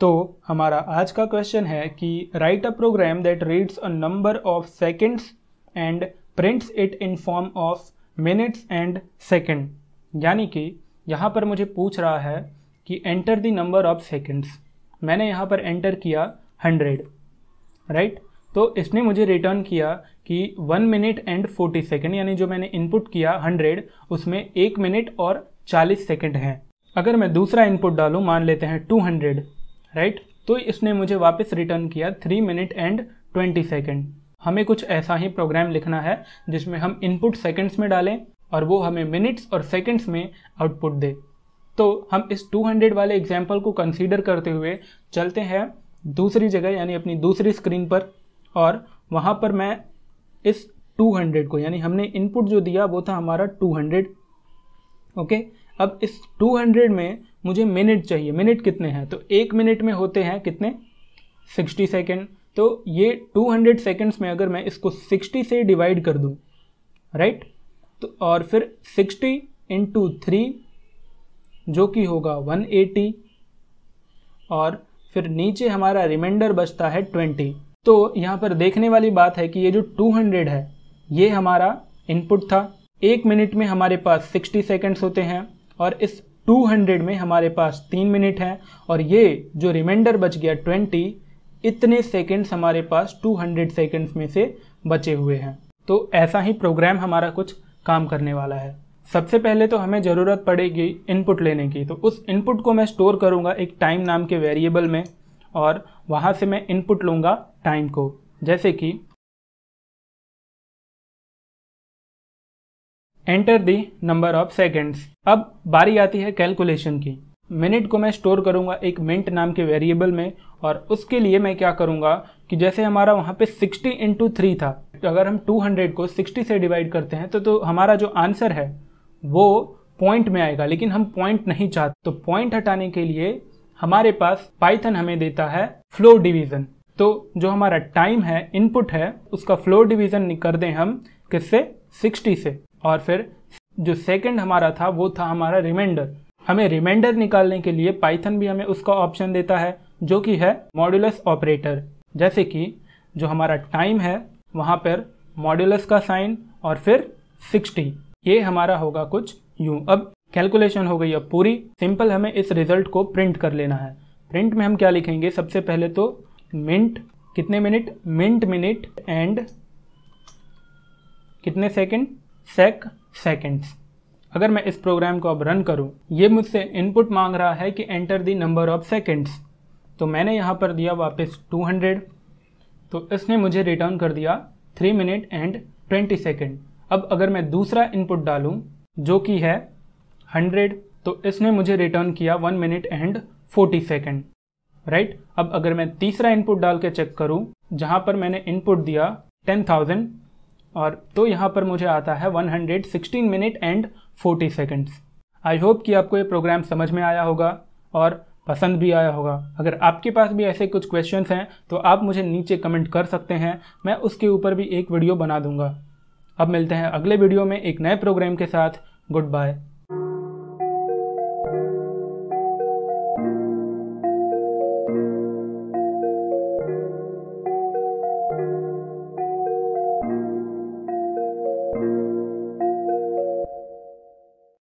तो हमारा आज का क्वेश्चन है कि write a program that reads a number of seconds and prints it in form of minutes and second यानी कि यहाँ पर मुझे पूछ रहा है कि enter the number of seconds मैंने यहाँ पर एंटर किया हंड्रेड राइट right? तो इसने मुझे रिटर्न किया कि one minute and forty second यानी जो मैंने इनपुट किया हंड्रेड उसमें एक मिनट और चालीस सेकेंड हैं अगर मैं दूसरा इनपुट डालूँ मान लेते हैं टू हंड्रेड राइट तो इसने मुझे वापस रिटर्न किया three minute and twenty second हमें कुछ ऐसा ही प्रोग्राम लिखना है जिसमें हम इनपुट सेकेंड्स में डालें और वो हमें मिनट्स और सेकेंड्स में आउटपुट दे तो हम इस 200 वाले एग्जाम्पल को कंसीडर करते हुए चलते हैं दूसरी जगह यानी अपनी दूसरी स्क्रीन पर और वहाँ पर मैं इस 200 को यानी हमने इनपुट जो दिया वो था हमारा 200 ओके अब इस 200 में मुझे मिनट चाहिए मिनट कितने हैं तो एक मिनट में होते हैं कितने 60 सेकेंड तो ये 200 सेकेंड्स में अगर मैं इसको 60 से डिवाइड कर दूँ राइट तो और फिर 60 इंटू थ्री जो कि होगा 180 और फिर नीचे हमारा रिमाइंडर बचता है 20 तो यहाँ पर देखने वाली बात है कि ये जो 200 है ये हमारा इनपुट था एक मिनट में हमारे पास 60 सेकेंड्स होते हैं और इस 200 में हमारे पास तीन मिनट हैं और ये जो रिमाइंडर बच गया 20 इतने सेकंड्स हमारे पास 200 सेकेंड्स में से बचे हुए हैं तो ऐसा ही प्रोग्राम हमारा कुछ काम करने वाला है सबसे पहले तो हमें ज़रूरत पड़ेगी इनपुट लेने की तो उस इनपुट को मैं स्टोर करूँगा एक टाइम नाम के वेरिएबल में और वहाँ से मैं इनपुट लूँगा टाइम को जैसे कि enter the number of seconds अब बारी आती है कैलकुलेशन की मिनट को मैं स्टोर करूंगा एक मिनट नाम के वेरिएबल में और उसके लिए मैं क्या करूँगा कि जैसे हमारा वहाँ पे 60 इंटू थ्री था तो अगर हम 200 को 60 से डिवाइड करते हैं तो तो हमारा जो आंसर है वो पॉइंट में आएगा लेकिन हम पॉइंट नहीं चाहते तो पॉइंट हटाने के लिए हमारे पास पाइथन हमें देता है फ्लोर डिवीज़न तो जो हमारा टाइम है इनपुट है उसका फ्लोर डिवीज़न कर दें हम किससे 60 से और फिर जो सेकंड हमारा था वो था हमारा रिमाइंडर हमें रिमाइंडर निकालने के लिए पाइथन भी हमें उसका ऑप्शन देता है जो कि है मॉड्यूलस ऑपरेटर जैसे कि जो हमारा टाइम है वहाँ पर मॉड्यूलस का साइन और फिर 60 ये हमारा होगा कुछ यूँ अब कैलकुलेशन हो गई अब पूरी सिंपल हमें इस रिजल्ट को प्रिंट कर लेना है प्रिंट में हम क्या लिखेंगे सबसे पहले तो मिनट कितने मिनट मिनट मिनट एंड कितने सेकंड सेक सेकेंड्स अगर मैं इस प्रोग्राम को अब रन करूं, ये मुझसे इनपुट मांग रहा है कि enter the number of seconds तो मैंने यहाँ पर दिया वापस 200 तो इसने मुझे रिटर्न कर दिया 3 मिनट एंड 20 सेकेंड अब अगर मैं दूसरा इनपुट डालूं, जो कि है 100 तो इसने मुझे रिटर्न किया 1 मिनट एंड 40 सेकेंड राइट अब अगर मैं तीसरा इनपुट डाल के चेक करूँ जहाँ पर मैंने इनपुट दिया टेन और तो यहाँ पर मुझे आता है 116 minute and 40 seconds I hope कि आपको ये प्रोग्राम समझ में आया होगा और पसंद भी आया होगा अगर आपके पास भी ऐसे कुछ क्वेश्चन हैं तो आप मुझे नीचे कमेंट कर सकते हैं मैं उसके ऊपर भी एक वीडियो बना दूंगा अब मिलते हैं अगले वीडियो में एक नए प्रोग्राम के साथ गुड बाय